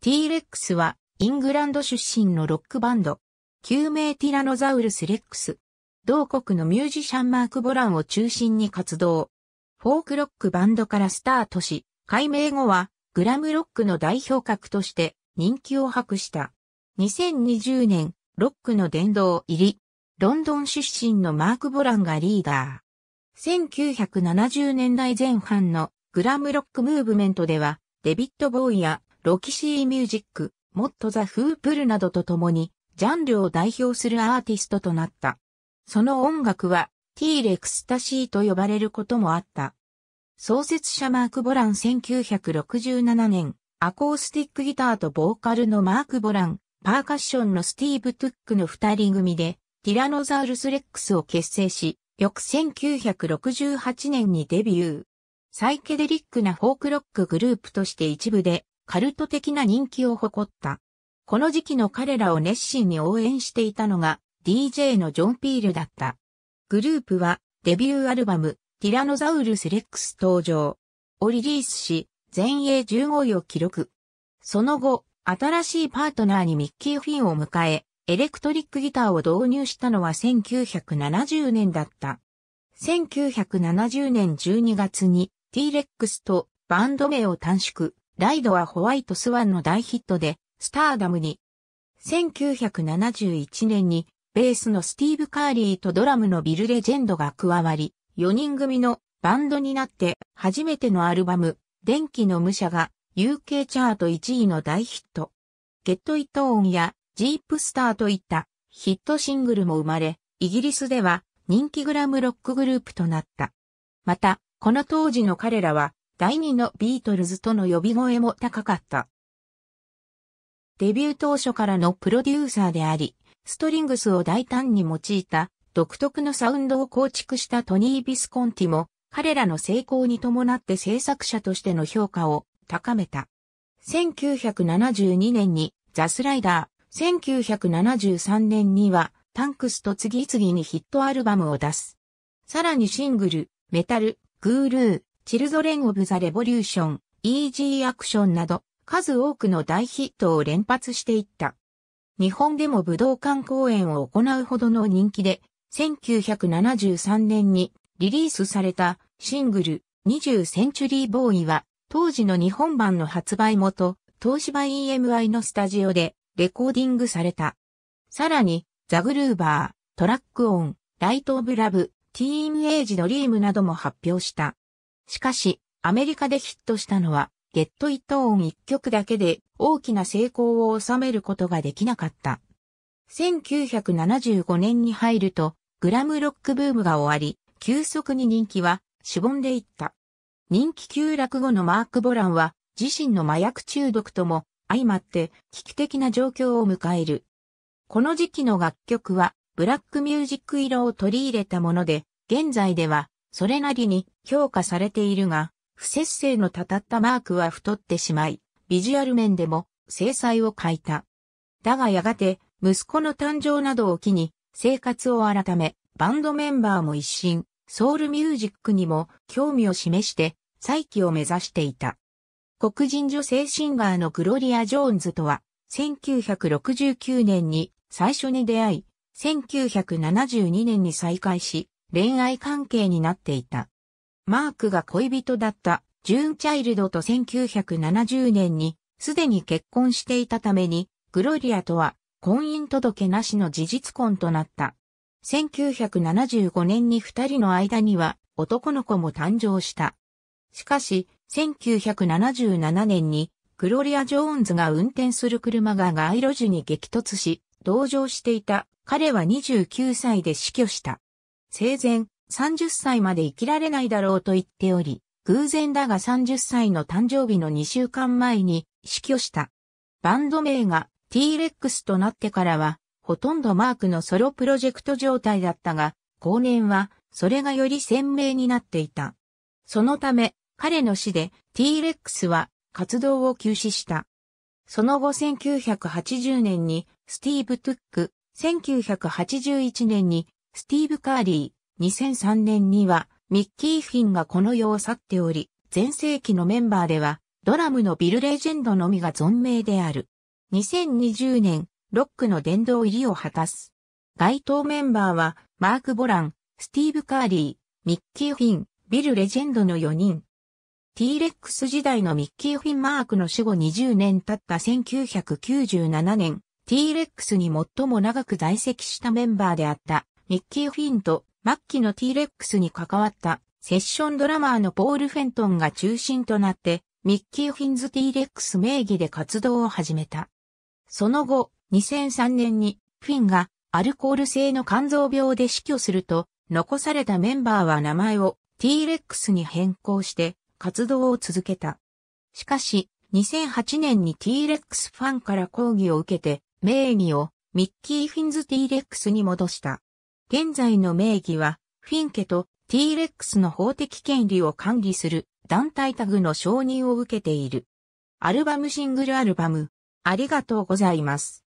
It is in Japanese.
T-Rex はイングランド出身のロックバンド。救命ティラノザウルス・レックス。同国のミュージシャンマーク・ボランを中心に活動。フォークロックバンドからスタートし、改名後はグラムロックの代表格として人気を博した。2020年、ロックの殿堂入り。ロンドン出身のマーク・ボランがリーダー。1970年代前半のグラムロックムーブメントでは、デビッド・ボーイやロキシーミュージック、モットザ・フープルなどと共に、ジャンルを代表するアーティストとなった。その音楽は、ティーレクスタシーと呼ばれることもあった。創設者マーク・ボラン1967年、アコースティックギターとボーカルのマーク・ボラン、パーカッションのスティーブ・トゥックの二人組で、ティラノザウルス・レックスを結成し、翌1968年にデビュー。サイケデリックなフォークロックグループとして一部でカルト的な人気を誇った。この時期の彼らを熱心に応援していたのが DJ のジョン・ピールだった。グループはデビューアルバムティラノザウルス・レックス登場をリリースし全英15位を記録。その後、新しいパートナーにミッキー・フィンを迎え、エレクトリックギターを導入したのは1970年だった。1970年12月に T-Rex とバンド名を短縮、ライドはホワイトスワンの大ヒットで、スターダムに。1971年に、ベースのスティーブ・カーリーとドラムのビル・レジェンドが加わり、4人組のバンドになって、初めてのアルバム、電気の武者が、UK チャート1位の大ヒット。ゲット・イット・オンや、ジープ・スターといったヒットシングルも生まれ、イギリスでは人気グラムロックグループとなった。また、この当時の彼らは第二のビートルズとの呼び声も高かった。デビュー当初からのプロデューサーであり、ストリングスを大胆に用いた独特のサウンドを構築したトニー・ビスコンティも彼らの成功に伴って制作者としての評価を高めた。1972年にザ・スライダー、1973年にはタンクスと次々にヒットアルバムを出す。さらにシングル、メタル、グールー、チルゾレン・オブ・ザ・レボリューション、イージー・アクションなど、数多くの大ヒットを連発していった。日本でも武道館公演を行うほどの人気で、1973年にリリースされたシングル20センチュリーボーイは当時の日本版の発売元東芝 EMI のスタジオでレコーディングされた。さらにザ・グルーバー、トラックオン、ライト・オブ・ラブ、ティーンエイジ・ドリームなども発表した。しかし、アメリカでヒットしたのは、ゲットイットオン一曲だけで大きな成功を収めることができなかった。1975年に入ると、グラムロックブームが終わり、急速に人気はしぼんでいった。人気急落後のマーク・ボランは、自身の麻薬中毒とも相まって危機的な状況を迎える。この時期の楽曲は、ブラックミュージック色を取り入れたもので、現在ではそれなりに評価されているが、不節制のたたったマークは太ってしまい、ビジュアル面でも制裁を欠いた。だがやがて、息子の誕生などを機に、生活を改め、バンドメンバーも一新、ソウルミュージックにも興味を示して、再起を目指していた。黒人女性シンガーのグロリア・ジョーンズとは、1969年に最初に出会い、1972年に再会し、恋愛関係になっていた。マークが恋人だったジューンチャイルドと1970年にすでに結婚していたために、グロリアとは婚姻届なしの事実婚となった。1975年に二人の間には男の子も誕生した。しかし、1977年にグロリア・ジョーンズが運転する車が街路樹に激突し、同乗していた彼は29歳で死去した。生前30歳まで生きられないだろうと言っており、偶然だが30歳の誕生日の2週間前に死去した。バンド名が T-Rex となってからは、ほとんどマークのソロプロジェクト状態だったが、後年はそれがより鮮明になっていた。そのため、彼の死で T-Rex は活動を休止した。その後1980年にスティーブ・トゥック、1981年にスティーブ・カーリー、2003年には、ミッキー・フィンがこの世を去っており、前世紀のメンバーでは、ドラムのビル・レジェンドのみが存命である。2020年、ロックの殿堂入りを果たす。該当メンバーは、マーク・ボラン、スティーブ・カーリー、ミッキー・フィン、ビル・レジェンドの4人。T-Rex 時代のミッキー・フィン・マークの死後20年経った1997年、T-Rex に最も長く在籍したメンバーであったミッキー・フィンと末期の T-Rex に関わったセッションドラマーのポール・フェントンが中心となって、ミッキー・フィンズ T-Rex 名義で活動を始めた。その後、2003年にフィンがアルコール性の肝臓病で死去すると、残されたメンバーは名前を T-Rex に変更して活動を続けた。しかし、2008年に T-Rex ファンから抗議を受けて、名義をミッキー・フィンズ T-Rex に戻した。現在の名義は、フィンケと T-Rex の法的権利を管理する団体タグの承認を受けている。アルバムシングルアルバム、ありがとうございます。